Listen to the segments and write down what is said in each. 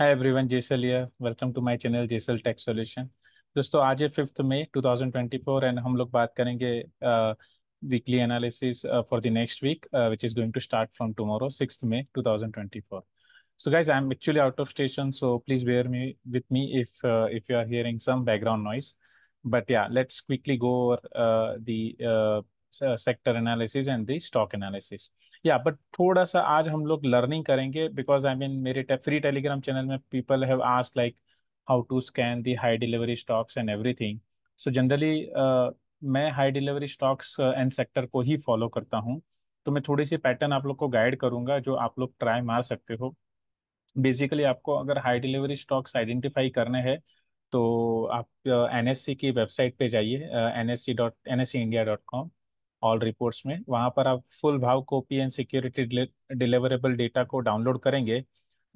Hi everyone Jesal here. Welcome to my channel Jesal tech solution दोस्तों आज है फिफ्थ मई 2024 एंड हम लोग बात करेंगे weekly analysis for the next week which is going to start from tomorrow 6th May 2024 so guys i'm actually out of station so please bear me with me if uh, if you are hearing some background noise but yeah let's quickly go over uh, the uh, sector analysis and the stock analysis या but थोड़ा सा आज हम लोग learning करेंगे because I mean मेरे free Telegram channel में people have ask like how to scan the high delivery stocks and everything so generally मैं high delivery stocks and sector को ही फॉलो करता हूँ तो मैं थोड़ी सी पैटर्न आप लोग को गाइड करूंगा जो आप लोग ट्राई मार सकते हो बेसिकली आपको अगर हाई डिलीवरी स्टॉक्स आइडेंटिफाई करने हैं तो आप एन uh, की वेबसाइट पे जाइए N S C dot N S C India dot com all reports में वहाँ पर आप फुल भाव copy and security deliverable data को डाउनलोड करेंगे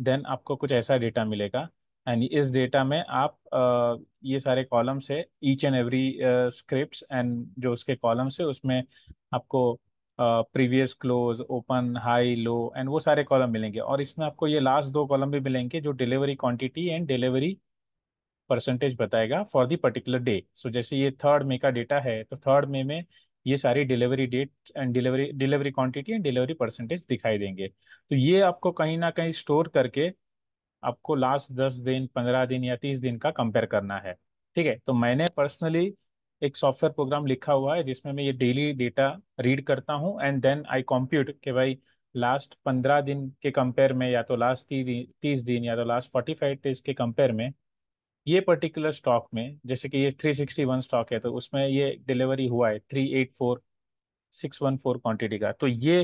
देन आपको कुछ ऐसा डेटा मिलेगा एंड इस डेटा में आप आ, ये सारे कॉलम्स है each and every script and जो उसके कॉलम्स है उसमें आपको previous close open high low and वो सारे कॉलम मिलेंगे और इसमें आपको ये लास्ट दो कॉलम भी मिलेंगे जो delivery quantity and delivery percentage बताएगा for the particular day so जैसे ये थर्ड मे का डेटा है तो थर्ड मे में ये सारी delivery date and delivery delivery quantity and delivery percentage दिखाई देंगे तो ये आपको कहीं ना कहीं स्टोर करके आपको लास्ट दस दिन पंद्रह दिन या तीस दिन का कंपेयर करना है ठीक है तो मैंने पर्सनली एक सॉफ्टवेयर प्रोग्राम लिखा हुआ है जिसमें मैं ये डेली डेटा रीड करता हूँ एंड देन आई कॉम्प्यूट कि भाई लास्ट पंद्रह दिन के कंपेयर में या तो लास्ट तीस दिन या तो लास्ट फोर्टी फाइव डेज के कंपेयर में ये पर्टिकुलर स्टॉक में जैसे कि ये 361 स्टॉक है तो उसमें ये डिलीवरी हुआ है 384614 क्वांटिटी का तो ये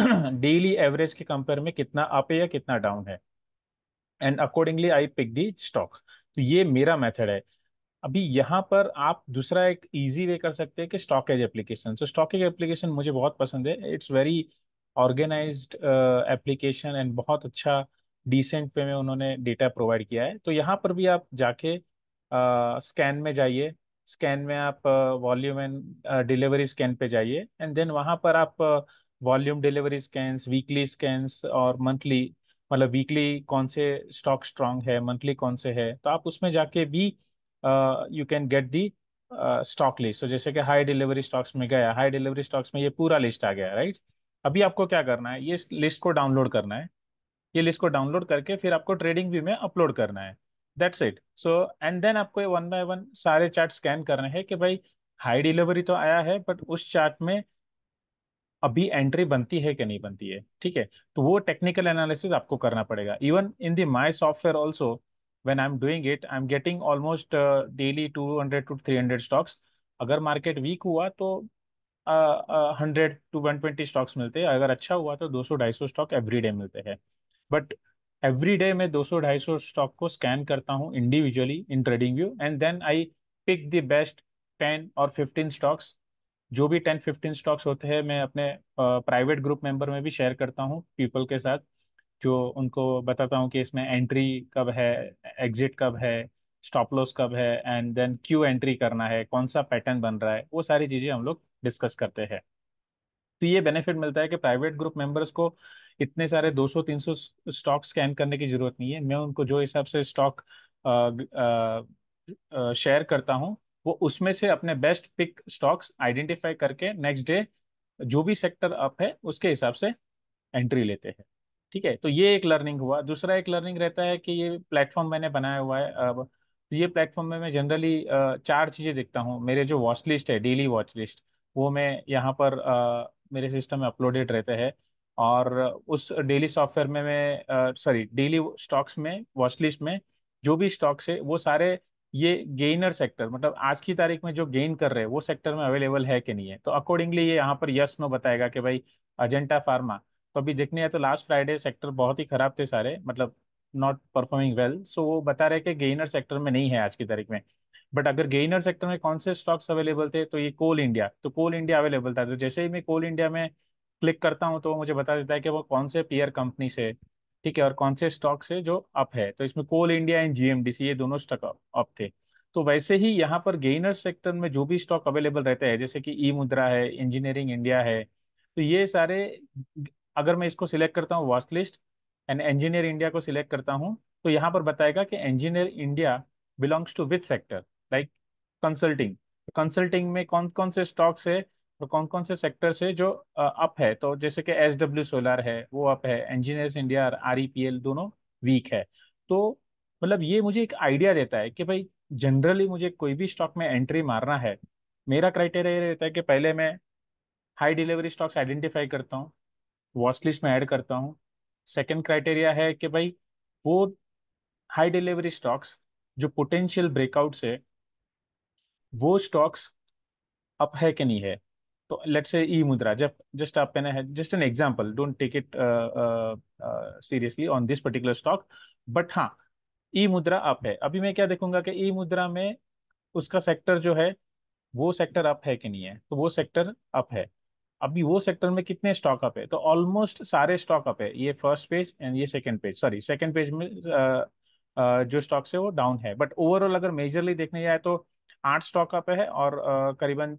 डेली एवरेज के कंपेयर में कितना अप है या कितना डाउन है and accordingly I pick the stock तो ये मेरा मेथड है अभी यहाँ पर आप दूसरा एक इजी वे कर सकते हैं कि Stockedge application so Stockedge application मुझे बहुत पसंद है it's very organised application and बहुत अच्छा डिसेंट पे में उन्होंने डेटा प्रोवाइड किया है तो यहाँ पर भी आप जाके स्कैन में जाइए स्कैन में आप वॉल्यूम एंड डिलीवरी स्कैन पे जाइए एंड देन वहाँ पर आप volume delivery scan weekly scan और मंथली मतलब वीकली कौन से स्टॉक स्ट्रांग है मंथली कौन से है तो आप उसमें जाके भी you can get the stock list तो जैसे कि हाई डिलीवरी स्टॉक्स में गया हाई डिलीवरी स्टॉक्स में ये पूरा लिस्ट आ गया राइट right? अभी आपको क्या करना है ये लिस्ट को डाउनलोड करना है ये लिस्ट को डाउनलोड करके फिर आपको ट्रेडिंग व्यू में अपलोड करना है that's it so and then आपको वन बाय वन सारे चार्ट स्कैन करने हैं कि भाई हाई डिलीवरी तो आया है बट उस चार्ट में अभी एंट्री बनती है कि नहीं बनती है ठीक है तो वो टेक्निकल एनालिसिस आपको करना पड़ेगा even in the my software also when I am doing it I am getting almost daily two to three stocks अगर मार्केट वीक हुआ तो hundred to one twenty stocks मिलते हैं अगर अच्छा हुआ तो दो सौ ढाई सौ स्टॉक एवरी डे मिलते हैं बट एवरी डे मैं 200 250 स्टॉक को स्कैन करता हूँ individually in trading view and then I pick the best 10 और 15 स्टॉक्स जो भी 10 15 स्टॉक्स होते हैं मैं अपने प्राइवेट ग्रुप मेंबर में भी शेयर करता हूँ पीपल के साथ जो उनको बताता हूँ कि इसमें एंट्री कब है एग्जिट कब है स्टॉप लॉस कब है एंड देन क्यों एंट्री करना है कौन सा पैटर्न बन रहा है वो सारी चीज़ें हम लोग डिस्कस करते हैं तो ये बेनिफिट मिलता है कि प्राइवेट ग्रुप मेंबर्स को इतने सारे 200 300 स्टॉक स्कैन करने की जरूरत नहीं है मैं उनको जो हिसाब से स्टॉक शेयर करता हूँ वो उसमें से अपने बेस्ट पिक स्टॉक्स आइडेंटिफाई करके नेक्स्ट डे जो भी सेक्टर अप है उसके हिसाब से एंट्री लेते हैं ठीक है तो ये एक लर्निंग हुआ दूसरा एक लर्निंग रहता है कि ये प्लेटफॉर्म मैंने बनाया हुआ है अब तो ये प्लेटफॉर्म में मैं जनरली चार चीज़ें देखता हूँ मेरे जो वॉच लिस्ट है डेली वॉच लिस्ट वो मैं यहाँ पर आ, मेरे सिस्टम में अपलोडेड रहते हैं और उस डेली सॉफ्टवेयर में मैं सॉरी डेली स्टॉक्स में वॉचलिस्ट में जो भी स्टॉक्स है वो सारे ये गेनर सेक्टर मतलब आज की तारीख में जो गेन कर रहे हैं वो सेक्टर में अवेलेबल है कि नहीं है तो अकॉर्डिंगली ये यहाँ पर यस नो बताएगा कि भाई अजेंटा फार्मा तो अभी देखने हैं तो लास्ट फ्राइडे सेक्टर बहुत ही खराब थे सारे मतलब नॉट परफॉर्मिंग वेल सो वो बता रहे कि गेनर सेक्टर में नहीं है आज की तारीख में बट अगर गेनर सेक्टर में कौन से स्टॉक्स अवेलेबल थे तो ये कोल इंडिया तो कोल इंडिया अवेलेबल था तो जैसे ही मैं कोल इंडिया में क्लिक करता हूँ तो वो मुझे बता देता है कि वो कौन से पीयर कंपनी से ठीक है और कौन से स्टॉक से जो अप है तो इसमें कोल इंडिया एंड जीएमडीसी ये दोनों स्टॉक अप थे तो वैसे ही यहाँ पर गेनर सेक्टर में जो भी स्टॉक अवेलेबल रहते हैं जैसे कि ई मुद्रा है इंजीनियरिंग इंडिया है तो ये सारे अगर मैं इसको सिलेक्ट करता हूँ vast list and engineer India को सिलेक्ट करता हूँ तो यहाँ पर बताएगा कि engineer India belongs to with sector like consulting consulting में कौन कौन से स्टॉक्स है तो कौन कौन से सेक्टर से जो अप है तो जैसे कि एस डब्ल्यू सोलर है वो अप है engineers India R E P L दोनों वीक है तो मतलब ये मुझे एक आइडिया देता है कि भाई जनरली मुझे कोई भी स्टॉक में एंट्री मारना है मेरा क्राइटेरिया ये रहता है कि पहले मैं हाई डिलीवरी स्टॉक्स आइडेंटिफाई करता हूँ वॉच लिस्ट में ऐड करता हूँ सेकेंड क्राइटेरिया है कि भाई वो हाई डिलीवरी स्टॉक्स जो पोटेंशियल ब्रेकआउट्स है वो स्टॉक्स अप है कि नहीं है तो लेट्स से ई मुद्रा जब जस्ट आप है just an example don't take it seriously on this particular stock but हाँ ई e मुद्रा अप है अभी मैं क्या देखूंगा कि ई e मुद्रा में उसका सेक्टर जो है वो सेक्टर अप है कि नहीं है तो वो सेक्टर अप है अभी वो सेक्टर में कितने स्टॉक अप है तो ऑलमोस्ट सारे स्टॉक अप है ये फर्स्ट पेज एंड ये second page sorry second page में आ, uh, आ, uh, जो स्टॉक्स है वो डाउन है बट ओवरऑल अगर मेजरली देखने जाए तो आठ स्टॉक अप है और करीबन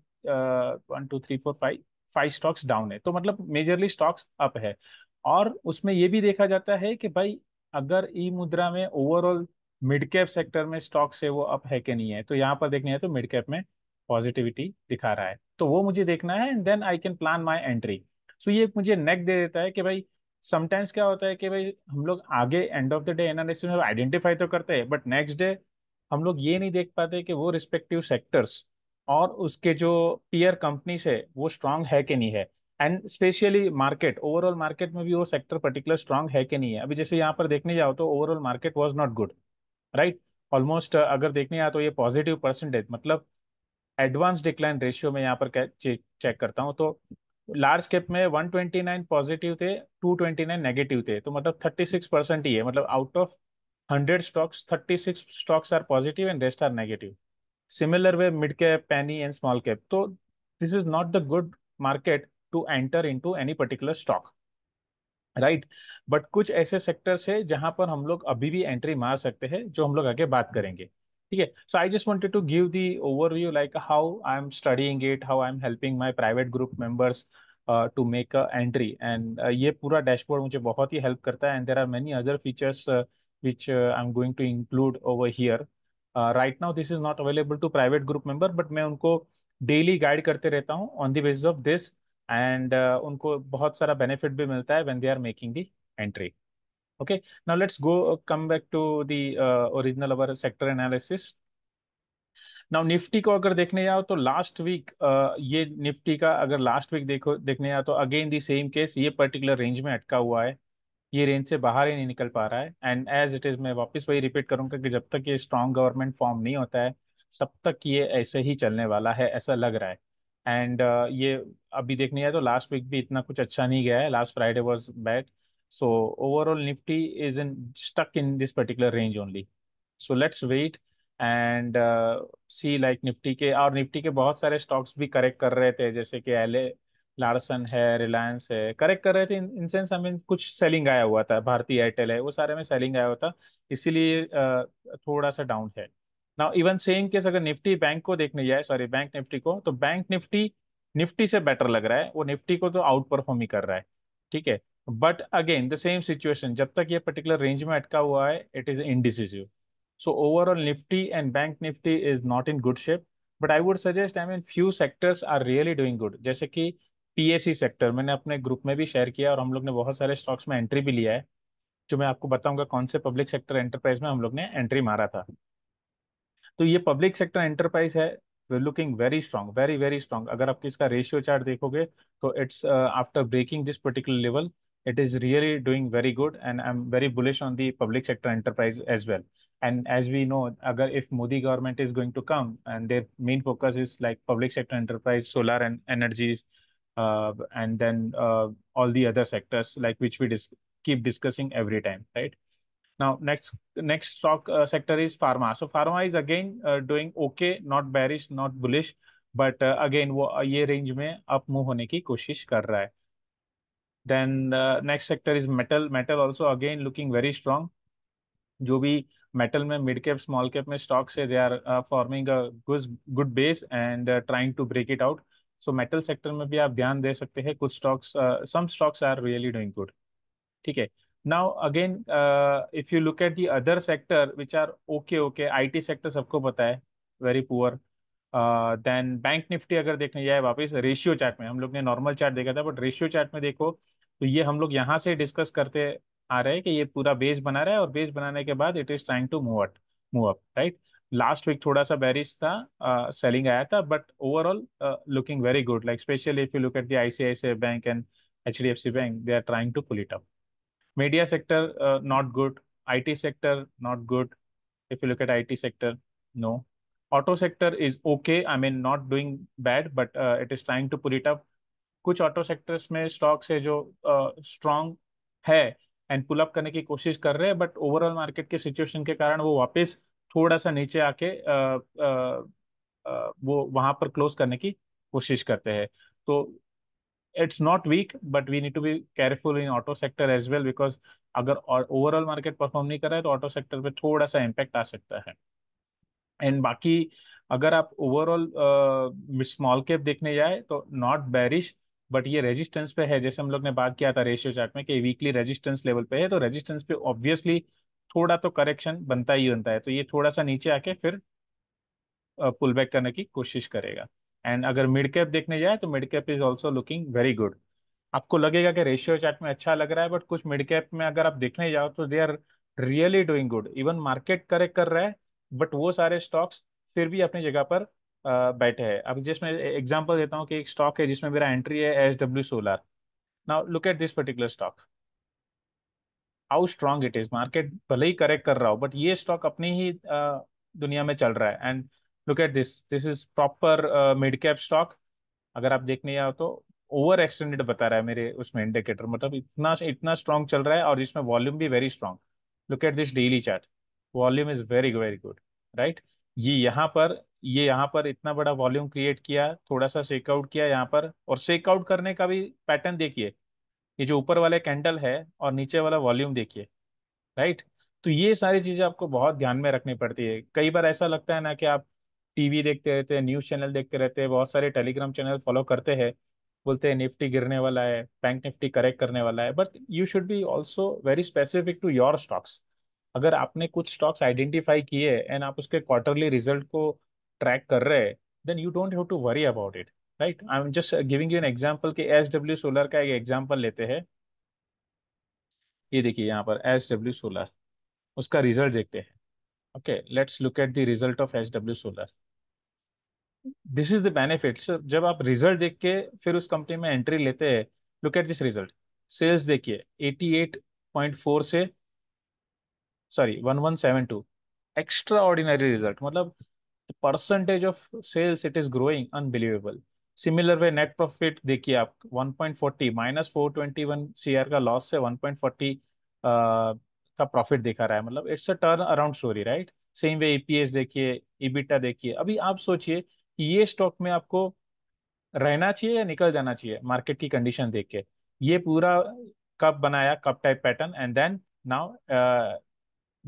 one two three four five five stocks down है तो मतलब मेजरली स्टॉक्स अप है और उसमें ये भी देखा जाता है कि भाई अगर ई मुद्रा में ओवरऑल मिड कैप सेक्टर में स्टॉक से वो अप है कि नहीं है तो यहाँ पर देखने हैं तो मिड कैप में पॉजिटिविटी दिखा रहा है तो वो मुझे देखना है and then I can plan my entry so ये मुझे नेक दे देता है कि भाई समटाइम्स क्या होता है कि भाई हम लोग आगे end of the day analysis में आइडेंटिफाई तो करते हैं बट नेक्स्ट डे हम लोग ये नहीं देख पाते कि वो रिस्पेक्टिव सेक्टर्स और उसके जो पीयर कंपनीज है वो स्ट्रांग है कि नहीं है and specially market overall market में भी वो सेक्टर पर्टिकुलर स्ट्रांग है कि नहीं है अभी जैसे यहाँ पर देखने जाओ तो overall market was not good right almost अगर देखने जाओ तो ये पॉजिटिव परसेंटेज मतलब एडवांस डिक्लाइन रेशियो में यहाँ पर चेक करता हूँ तो लार्ज कैप में 129 पॉजिटिव थे 229 नेगेटिव थे तो मतलब 36 परसेंट ही है मतलब out of 100 stocks, 36 stocks are positive and rest are negative. Similar way, mid cap, penny and small cap. So this is not the good market to enter into any particular stock. Right but कुछ ऐसे sectors है जहां पर हम लोग अभी भी entry मार सकते हैं जो हम लोग आगे बात करेंगे ठीक है so I just wanted to give the overview like how I am studying it how I am helping my private group members to make a entry and ये पूरा डैशबोर्ड मुझे बहुत ही हेल्प करता है and there are many other features which uh, I'm going to include over here. Uh, right now, this is not available to private group member, but मैं उनको daily guide करते रहता हूँ on the basis of this and उनको बहुत सारा benefit भी मिलता है when they are making the entry. okay now let's go uh, come back to the uh, original our sector analysis Now Nifty को अगर देखने जाओ तो लास्ट वीक ये Nifty का अगर last week देखो देखने जाओ तो again the same case ये particular range में अटका हुआ है ये रेंज से बाहर ही नहीं निकल पा रहा है एंड एज इट इज़ मैं वापस वही रिपीट करूँगा कि जब तक ये स्ट्रॉन्ग गवर्नमेंट फॉर्म नहीं होता है तब तक ये ऐसे ही चलने वाला है ऐसा लग रहा है एंड uh, ये अभी देखने जाए तो लास्ट वीक भी इतना कुछ अच्छा नहीं गया है last Friday was bad so overall Nifty is in stuck in this particular range only so let's wait and see like Nifty के और निफ्टी के बहुत सारे स्टॉक्स भी करेक्ट कर रहे थे जैसे कि एल लार्सन है रिलायंस है करेक्ट कर रहे थे इन, सेंस सेंस हमें कुछ सेलिंग आया हुआ था भारतीय एयरटेल है वो सारे में सेलिंग आया हुआ था इसीलिए थोड़ा सा डाउन है ना इवन सेम केस अगर निफ्टी बैंक को देखने जाए सॉरी बैंक निफ्टी को तो बैंक निफ्टी निफ्टी से बेटर लग रहा है वो निफ्टी को तो आउट परफॉर्म ही कर रहा है ठीक है but again the same situation जब तक ये पर्टिकुलर रेंज में अटका हुआ है it is indecisive so overall Nifty and bank Nifty is not in good shape but I would suggest I mean few sectors are really doing good जैसे कि PAC sector मैंने अपने ग्रुप में भी शेयर किया और हम लोग ने बहुत सारे स्टॉक्स में एंट्री भी लिया है जो मैं आपको बताऊंगा कौन से पब्लिक सेक्टर एंटरप्राइज में हम लोग ने एंट्री मारा था तो ये पब्लिक सेक्टर एंटरप्राइज है looking very strong very very strong अगर आप इसका रेशियो चार्ट देखोगे तो it's after breaking this particular level it is really doing very good and I am very bullish on the public sector enterprise as well and as we know अगर if Modi government is going to come and there main focus is like public sector enterprise solar and energies Uh, and then uh, all the other sectors like which we dis keep discussing every time, right? Now, next next stock uh, sector is pharma. So pharma is again uh, doing okay, not bearish, not bullish, but uh, again wo ये uh, range में up move होने की कोशिश कर रहा है. Then uh, next sector is metal. Metal also again looking very strong. जो भी metal में mid cap, small cap में stocks है, they are forming a good good base and trying to break it out. So metal sector में भी आप ध्यान दे सकते हैं कुछ stocks some stocks are really doing good ठीक है now again if you look at the other sector which are okay okay okay IT सबको पता है very poor then bank Nifty अगर देखने जाए वापस रेशियो चार्ट में हम लोग ने नॉर्मल चार्ट देखा था बट रेशियो चार्ट में देखो तो ये हम लोग यहाँ से डिस्कस करते आ रहे हैं कि ये पूरा बेस बना रहा है और बेस बनाने के बाद it is trying to move at move up right last week थोड़ा सा बैरिज था सेलिंग uh, आया था but overall looking very good like specially if you look at the ICICI bank and H D F C bank they are trying to pull it up media sector not good I T sector not good if you look at I T sector no auto sector is okay I mean not doing bad but it is trying to pull it up कुछ auto sectors में stocks है जो strong uh, है and pull up करने की कोशिश कर रहे हैं बट ओवरऑल मार्केट के सिचुएशन के कारण वो वापस थोड़ा सा नीचे आके आ, आ, आ, वो वहां पर क्लोज करने की कोशिश करते हैं तो it's not weak but we need to be careful in auto sector as well because अगर ओवरऑल मार्केट परफॉर्म नहीं कर रहा है तो ऑटो सेक्टर पे थोड़ा सा इम्पैक्ट आ सकता है एंड बाकी अगर आप ओवरऑल स्मॉल कैप देखने जाए तो नॉट बैरिश बट ये रेजिस्टेंस पे है जैसे हम लोग ने बात किया था रेशियो चार्ट में कि वीकली रेजिस्टेंस लेवल पे है तो रेजिस्टेंस पे ऑब्वियसली थोड़ा तो करेक्शन बनता ही बनता है तो ये थोड़ा सा नीचे आके फिर पुल बैक करने की कोशिश करेगा एंड अगर मिड कैप देखने जाए तो mid cap is also looking very good आपको लगेगा कि रेशियो चार्ट में अच्छा लग रहा है बट कुछ मिड कैप में अगर आप देखने जाओ तो they are really doing good even market correct कर रहा है बट वो सारे स्टॉक्स फिर भी अपनी जगह पर बैठे हैं अब जिसमें एग्जाम्पल देता हूँ कि एक स्टॉक है जिसमें मेरा एंट्री है S W solar now look at this particular stock how strong it is market भले ही करेक्ट कर रहा हो बट ये स्टॉक अपनी ही uh, दुनिया में चल रहा है and look at this this is proper mid cap stock अगर आप देखने आओ तो ओवर एक्सटेंडेड बता रहा है मेरे उसमें इंडिकेटर मतलब इतना इतना स्ट्रांग चल रहा है और इसमें वॉल्यूम भी very strong look at this daily chart volume is very very good right ये यहाँ पर ये यहाँ पर इतना बड़ा वॉल्यूम क्रिएट किया थोड़ा सा शेकआउट किया यहाँ पर और शेकआउट करने का भी पैटर्न देखिए ये जो ऊपर वाले कैंडल है और नीचे वाला वॉल्यूम देखिए राइट तो ये सारी चीज़ें आपको बहुत ध्यान में रखनी पड़ती है कई बार ऐसा लगता है ना कि आप टीवी देखते रहते हैं न्यूज़ चैनल देखते रहते हैं बहुत सारे टेलीग्राम चैनल फॉलो करते हैं बोलते हैं निफ्टी गिरने वाला है बैंक निफ्टी करेक्ट करने वाला है but you should be also very specific to your stocks अगर आपने कुछ स्टॉक्स आइडेंटिफाई किए एंड आप उसके क्वार्टरली रिजल्ट को ट्रैक कर रहे हैं then you don't have to worry about it right I am just giving you an example कि एस डब्ल्यू सोलर का एक एग्जाम्पल लेते हैं ये देखिए यहाँ पर एस डब्ल्यू सोलर उसका रिजल्ट देखते हैं okay let's look at the result of S W solar this is the benefit जब आप रिजल्ट देख के फिर उस कंपनी में एंट्री लेते हैं look at this result sales देखिए फोर से sorry one one seven two extraordinary result मतलब percentage of sales it is growing unbelievable similar way net profit देखिए आप 1.40 माइनस फोर ट्वेंटी का लॉस से 1.40 का प्रॉफिट दिखा रहा है मतलब it's a turn around story right same way EPS देखिए इबिटा e देखिए अभी आप सोचिए कि ये स्टॉक में आपको रहना चाहिए या निकल जाना चाहिए मार्केट की कंडीशन देख के ये पूरा कप बनाया cup type pattern and then now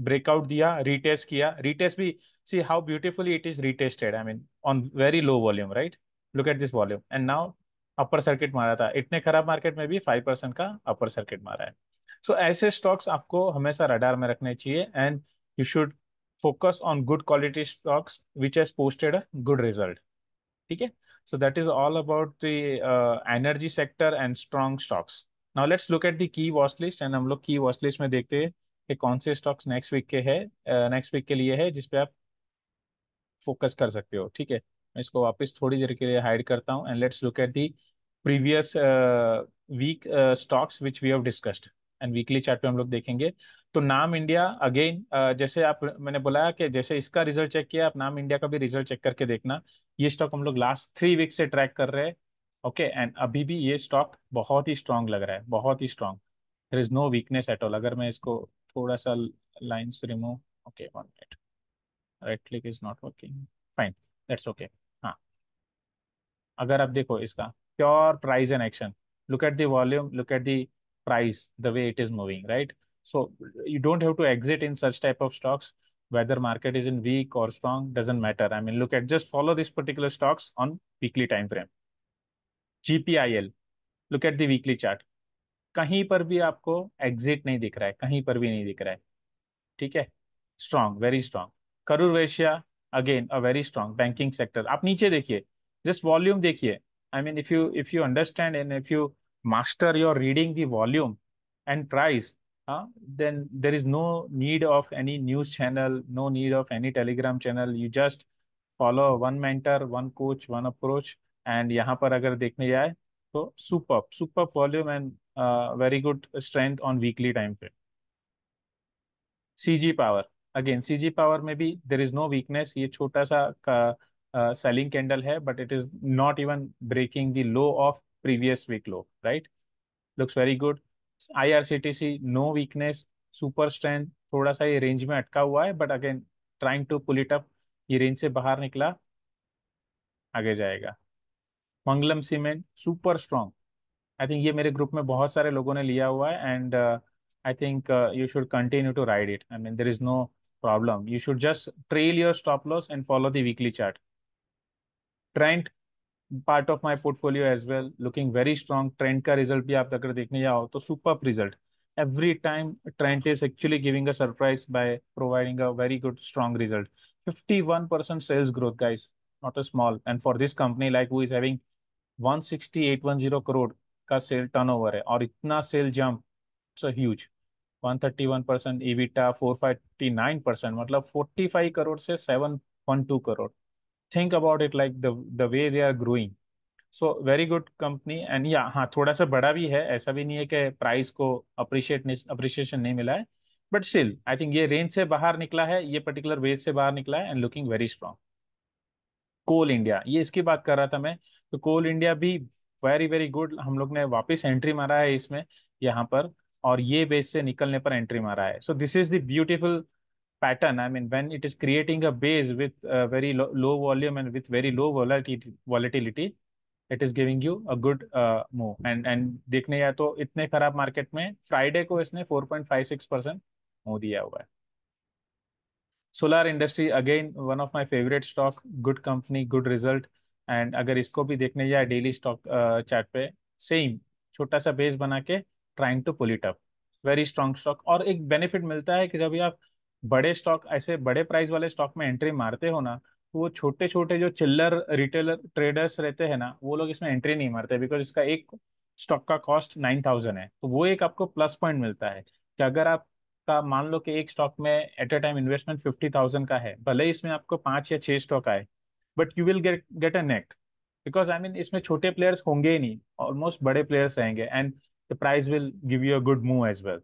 breakout दिया रिटेस्ट किया रिटेस्ट भी see how beautifully it is retested I mean on very low volume right look at this volume and now upper circuit मारा था इतने खराब market में भी five percent का अपर सर्किट मारा है सो so, ऐसे स्टॉक्स आपको हमेशा रडार में रखने चाहिए and you should focus on good quality stocks which as posted a good result ठीक है so that is all about the energy sector and strong stocks now let's look at the key key list and हम लोग की watch list में देखते हैं कि कौन से स्टॉक्स नेक्स्ट वीक के है नेक्स्ट uh, वीक के लिए है जिसपे आप फोकस कर सकते हो ठीक है मैं इसको वापस थोड़ी देर के लिए हाइड करता हूँ and let's look at the previous week stocks which we have discussed and weekly chart पे हम लोग देखेंगे तो नाम इंडिया अगेन uh, जैसे आप मैंने बोला कि जैसे इसका रिजल्ट चेक किया आप नाम इंडिया का भी रिजल्ट चेक करके देखना ये स्टॉक हम लोग लास्ट थ्री वीक से ट्रैक कर रहे हैं ओके एंड अभी भी ये स्टॉक बहुत ही स्ट्रांग लग रहा है बहुत ही strong there is no weakness at all अगर मैं इसको थोड़ा सा lines remove okay one minute right click is not working fine it's okay okay. हाँ अगर आप देखो इसका pure price and action look at the volume look at the price the way it is moving right so you don't have to exit in such type of stocks whether market is in weak or strong doesn't matter i mean look at just follow these particular stocks on weekly time frame gpil look at the weekly chart कहीं पर भी आपको exit नहीं दिख रहा है कहीं पर भी नहीं दिख रहा है ठीक है स्ट्रांग वेरी स्ट्रांग करूर वैश्या again a very strong banking sector आप नीचे देखिए just volume देखिए I mean if you if you understand and if you master your reading the volume and price uh, then there is no need of any news channel no need of any telegram channel you just follow one mentor one coach one approach and यहाँ पर अगर देखने जाए तो superb superb volume and uh, very good strength on weekly time frame CG power again C G power में भी देर is no weakness ये छोटा सा का सेलिंग uh, कैंडल है but it is not even breaking the low of previous week low right looks very good IRCTC no weakness super strength थोड़ा सा ये रेंज में अटका हुआ है but again trying to pull it up ये range से बाहर निकला आगे जाएगा Mangalam cement super strong I think ये मेरे ग्रुप में बहुत सारे लोगों ने लिया हुआ है and I think you should continue to ride it I mean there is no problem. You should just trail your stop loss and follow the weekly chart. Trend part of my portfolio as well, looking very strong. Trend ka result bhi aap agar dekhne jao, to superb result. every time trend is actually giving a surprise by providing a very good strong result. 51% sales growth, guys, not a small. And for this company, like who is having 16810 crore ka sale turnover hai, aur itna sale jump, it's a huge. 131 percent EBITDA 459 percent मतलब 45 करोड़ से 7.2 crore think about it like the the way they are growing so very good company and या हाँ थोड़ा सा बड़ा भी है ऐसा भी नहीं है कि प्राइस को अप्रिशिएट अप्रिशिएशन नहीं मिला है बट स्टिल आई थिंक ये रेंज से बाहर निकला है ये पर्टिकुलर वेज से बाहर निकला है and looking very strong coal India ये इसकी बात कर रहा था मैं तो कोल इंडिया भी वेरी वेरी गुड हम लोग ने वापस एंट्री मारा है इसमें यहाँ पर और ये बेस से निकलने पर एंट्री मारा है so this is the beautiful pattern I mean when it is creating a base with very low volume and volume very low volatility it is giving you a good move and and देखने जाए तो इतने खराब market में Friday को इसने 4.56 percent move दिया हुआ है solar industry again one of my favourite stock good company good result and अगर इसको भी देखने जाए डेली स्टॉक चार्ट पे सेम छोटा सा बेस बना के trying to pull it up very strong stock और एक बेनिफिट मिलता है कि जब आप बड़े स्टॉक ऐसे बड़े प्राइस वाले स्टॉक में एंट्री मारते हो ना तो वो छोटे छोटे जो चिल्लर रिटेलर ट्रेडर्स रहते हैं ना वो लोग इसमें एंट्री नहीं मारते बिकॉज इसका एक स्टॉक का कॉस्ट नाइन थाउजेंड है तो वो एक आपको प्लस पॉइंट मिलता है कि अगर आपका मान लो कि एक स्टॉक में at a time investment fifty thousand का है भले ही इसमें आपको पांच या छह स्टॉक आए but you will get get a neck because I mean इसमें छोटे प्लेयर्स होंगे ही नहीं ऑलमोस्ट बड़े प्लेयर्स रहेंगे and the price will give you a good move as well.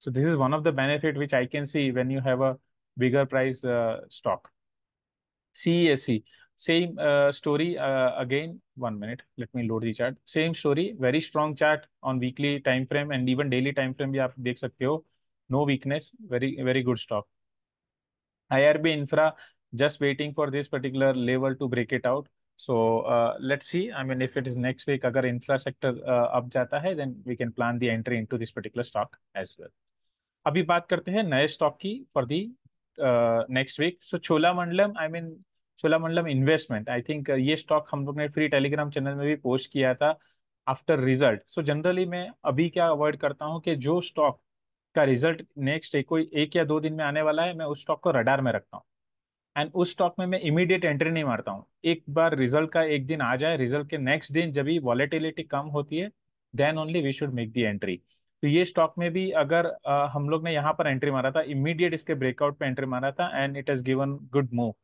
So this is one of the benefit which I can see when you have a bigger price uh, stock. CESC, same uh, story uh, again. One minute, let me load the chart. Same story, very strong chart on weekly time frame and even daily time frame. You can see no weakness, very very good stock. IRB Infra just waiting for this particular level to break it out. So uh, let's see. I mean, if it is next week, agar infra sector uh, up जाता है, then we can plan the entry into this particular stock as well. अभी बात करते हैं नए stock की for the next week so Cholamandalam I mean Cholamandalam investment I think ये stock हम लोग ने फ्री टेलीग्राम चैनल में भी पोस्ट किया था आफ्टर रिजल्ट सो जनरली मैं अभी क्या अवॉइड करता हूँ कि जो स्टॉक का रिजल्ट नेक्स्ट एक कोई एक या दो दिन में आने वाला है मैं उस स्टॉक को रडार में रखता हूँ एंड उस स्टॉक में मैं इमीडिएट एंट्री नहीं मारता हूँ एक बार रिजल्ट का एक दिन आ जाए रिजल्ट के नेक्स्ट दिन जब भी वॉलेटिलिटी कम होती है then only we should make the entry तो ये स्टॉक में भी अगर आ, हम लोग ने यहाँ पर एंट्री मारा था इमीडिएट इसके ब्रेकआउट पे एंट्री मारा था and it has given good move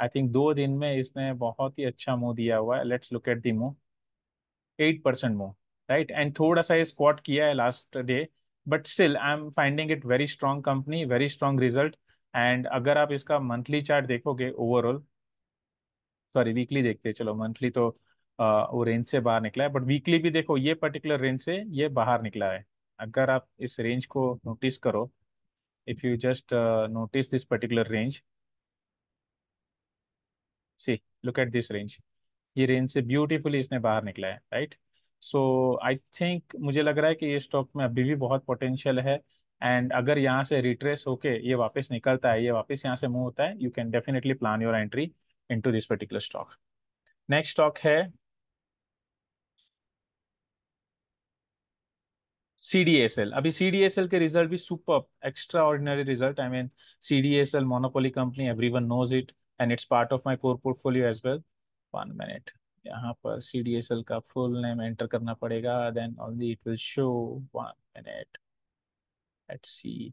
I think दो दिन में इसने बहुत ही अच्छा मूव दिया हुआ है let's look at the move eight percent move right and थोड़ा सा ये स्क्वाट किया है last day but still I am finding it very strong company very strong result and अगर आप इसका मंथली चार्ट देखोगे ओवरऑल सॉरी वीकली देखते चलो मंथली तो आ, वो रेंज से बाहर निकला है बट वीकली भी देखो ये पर्टिकुलर रेंज से ये बाहर निकला है अगर आप इस रेंज को नोटिस करो if you just notice this particular range see look at this range ये रेंज से ब्यूटीफुली इसने बाहर निकला है राइट सो आई थिंक मुझे लग रहा है कि ये स्टॉक में अभी भी बहुत पोटेंशियल है एंड अगर यहाँ से रिट्रेस होके ये वापस निकलता है ये वापस यहाँ से मूव होता है you can definitely plan your entry into this particular stock next stock है CDSL अभी CDSL के रिजल्ट भी super extraordinary result I mean CDSL monopoly company everyone knows it and it's part of my core portfolio as well one minute यहाँ पर CDSL का full name enter करना पड़ेगा then only it will show one minute Let's see.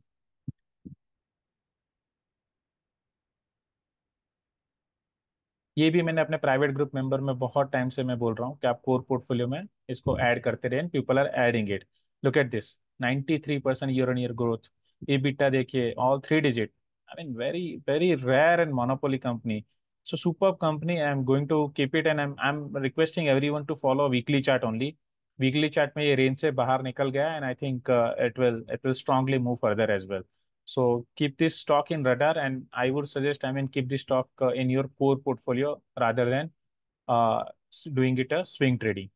ये भी मैंने अपने private group member में बहुत टाइम से मैं बोल रहा हूँ कि आप कोर पोर्टफोलियो में इसको ऐड करते रहें people are adding it look at this 93 percent year on year growth EBITDA देखिए all three digit I mean very very rare and monopoly company so super company I am going to keep it and I am requesting every to follow weekly chart only weekly chart में ये range से बाहर निकल गया and I think it will it will strongly move further as well so keep this stock in radar and I would suggest I mean keep this stock in your core portfolio rather than doing it a swing trading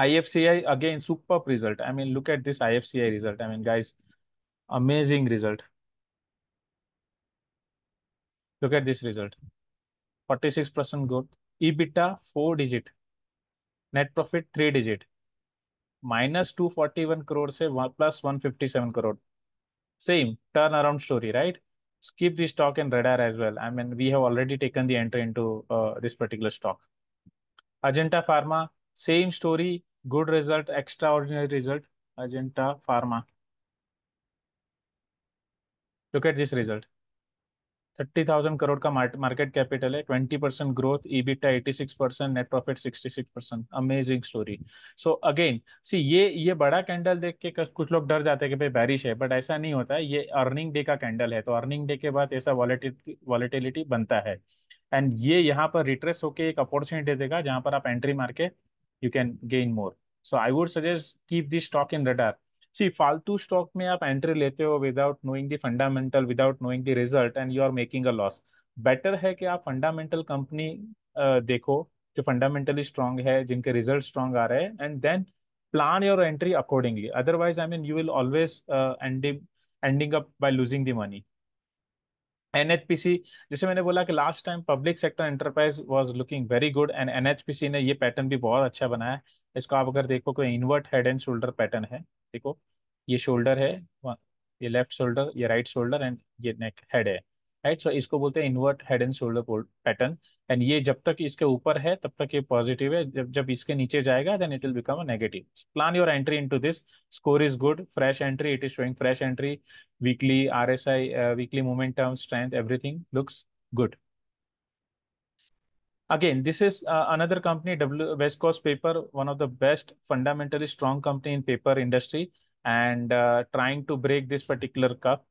I F C I again super result I mean look at this I F C I result I mean guys amazing result look at this result forty six percent growth EBITDA four digit net profit three digit minus two forty one crore से plus one fifty seven crore same turn around story right keep this stock in radar as well I mean we have already taken the entry into this particular stock Ajanta pharma same story good result extraordinary result Ajanta pharma look at this result thirty thousand crore का market capital है twenty percent growth EBITDA eighty six percent net profit sixty six percent amazing story so again see ये ये बड़ा candle देख के कुछ लोग डर जाते हैं कि भाई बारिश है बट ऐसा नहीं होता है ये अर्निंग डे का कैंडल है तो अर्निंग डे के बाद ऐसा वॉलेटिलिटी बनता है एंड ये यहाँ पर रिट्रेस होके एक अपॉर्चुनिटी देगा जहाँ पर आप एंट्री मार के you can gain more so I would suggest keep this stock in radar see फालतू स्टॉक में आप एंट्री लेते हो without knowing the fundamental without knowing the result and you are making a loss better है कि आप fundamental company देखो जो फंडामेंटली स्ट्रांग है जिनके रिजल्ट स्ट्रांग आ रहे हैं and then plan your entry accordingly otherwise I mean you will always ending up by losing the money NHPC जैसे मैंने बोला कि last time public sector enterprise was looking very good and NHPC ने ये pattern भी बहुत अच्छा बनाया इसको आप अगर देखो कोई invert head and shoulder pattern है देखो ये शोल्डर है ये लेफ्ट शोल्डर ये राइट शोल्डर एंड ये नेक हेड है राइट सो so, इसको बोलते हैं invert head and shoulder pattern and ये जब तक इसके ऊपर है तब तक ये पॉजिटिव है जब जब इसके नीचे जाएगा then it will become a negative plan your entry into this score is good fresh entry it is showing fresh entry weekly RSI weekly momentum strength everything looks good again, this is uh, another company, w West Coast Paper, one of the best fundamentally strong company in paper industry and uh, trying to break this particular cup.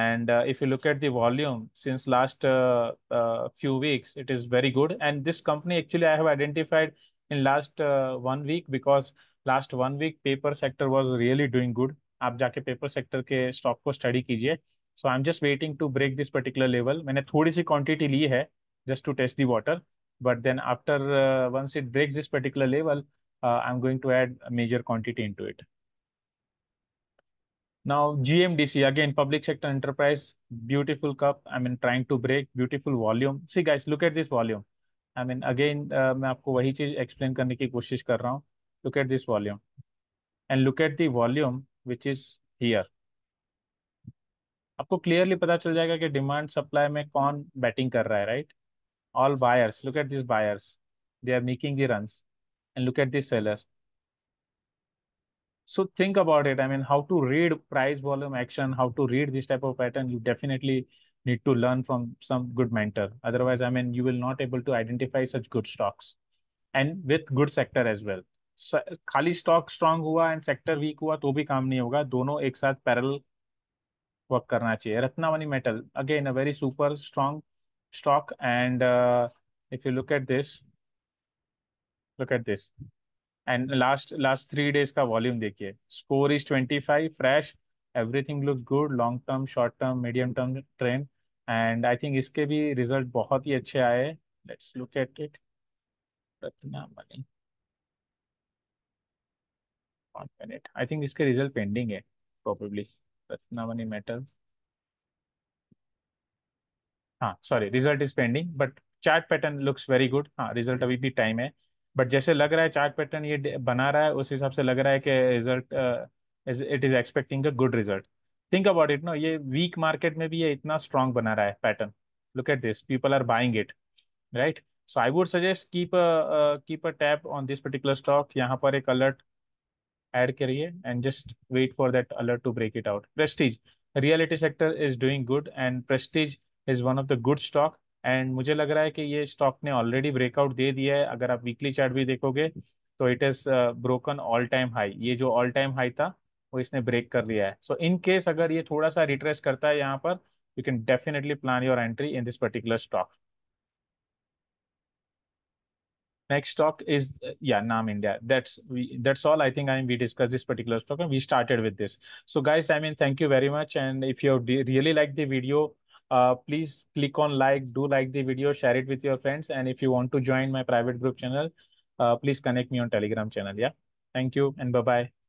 And uh, if you look at the volume since last uh, uh, few weeks, it is very good. And this company actually I have identified in last uh, one week because last one week paper sector was really doing good. आप जाके paper sector के stock को study कीजिए so I am just waiting to break this particular level मैंने थोड़ी सी quantity ली है just to test the water. But then after, uh, once it breaks this particular level, uh, I'm going to add a major quantity into it. Now GMDC, again, public sector enterprise, beautiful cup. I mean, trying to break beautiful volume. See guys, look at this volume. I mean, again, uh, मैं आपको वही explain करने की कोशिश Look at this volume. And look at the volume which is here. आपको clearly पता चल जाएगा कि demand supply में कौन betting कर रहा है, right? all buyers. Look at these buyers. They are making the runs. And look at the seller. So think about it. I mean, how to read price volume action, how to read this type of pattern, you definitely need to learn from some good mentor. Otherwise, I mean, you will not able to identify such good stocks and with good sector as well. So, खाली stock strong हुआ and sector weak हुआ तो भी काम नहीं होगा दोनों एक साथ parallel work करना चाहिए Ratnamani metal again a very super strong. stock. And uh, if you look at this, look at this. And last last three days ka volume dekhiye. Score is 25, fresh. Everything looks good. Long term, short term, medium term trend. And I think iske bhi result bahut hi acche aaye Let's look at it. Ratnamani. One minute. I think iske result pending hai Probably. Ratnamani metals हाँ sorry result is pending but chart pattern looks very good हाँ result अभी भी time है but जैसे लग रहा है chart pattern ये बना रहा है उस हिसाब से लग रहा है कि result it is expecting a good result think about it no ये वीक मार्केट में भी ये इतना स्ट्रांग बना रहा है pattern look at this people are buying it right so I would suggest keep keep a tap on this particular stock यहाँ पर एक अलर्ट एड करिए and just wait for that alert to break it out prestige reality sector is doing good and Prestige is one of the good stock and मुझे लग रहा है कि ये स्टॉक ने ऑलरेडी ब्रेकआउट दे दिया है अगर आप वीकली चार्ट भी देखोगे तो it is broken all time high ये जो ऑल टाइम हाई था वो इसने ब्रेक कर लिया है सो इन केस अगर ये थोड़ा सा रिट्रेस करता है यहाँ पर you can definitely plan your entry in this particular stock next stock is uh, yeah nam india that's we that's all i think i mean we discussed this particular stock and we started with this so guys i mean thank you very much and if you really like the video uh, please click on like, do like the video, share it with your friends. And if you want to join my private group channel, uh, please connect me on Telegram channel. Yeah. Thank you and bye-bye.